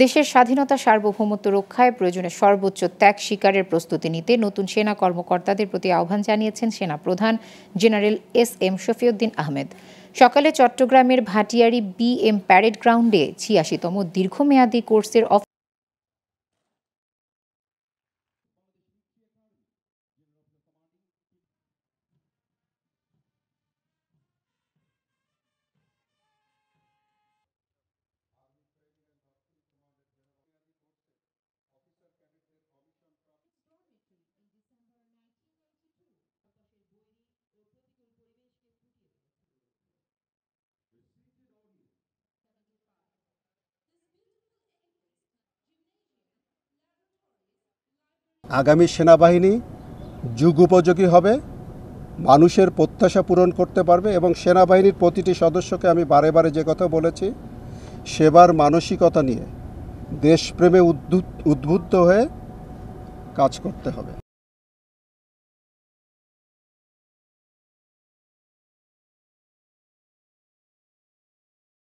দেশের স্বাধীনতা সার্বভৌমত্ব রক্ষায় প্রয়োজনে সর্বোচ্চ ত্যাগ শিকারের প্রস্তুতি নিতে নতুন সেনা কর্মকর্তাদের প্রতি আহ্বান জানিয়েছেন সেনা প্রধান general S M Shafiuddin Ahmed সকালে চট্টগ্রামের ভাটিয়ারি বি এম প্যারেড গ্রাউন্ডে ছিয়াশিতম দীর্ঘমেয়াদী কোর্সের আগামী সেনাবাহিনী যুগ উপযোগী হবে মানুষের প্রত্যাশা পূরণ করতে পারবে এবং সেনাবাহিনীর প্রতিটি সদস্যকে আমি বারে বারে যে কথা বলেছি সেবার মানসিকতা নিয়ে দেশপ্রেমে উদ্বুদ্ধ হয়ে কাজ করতে হবে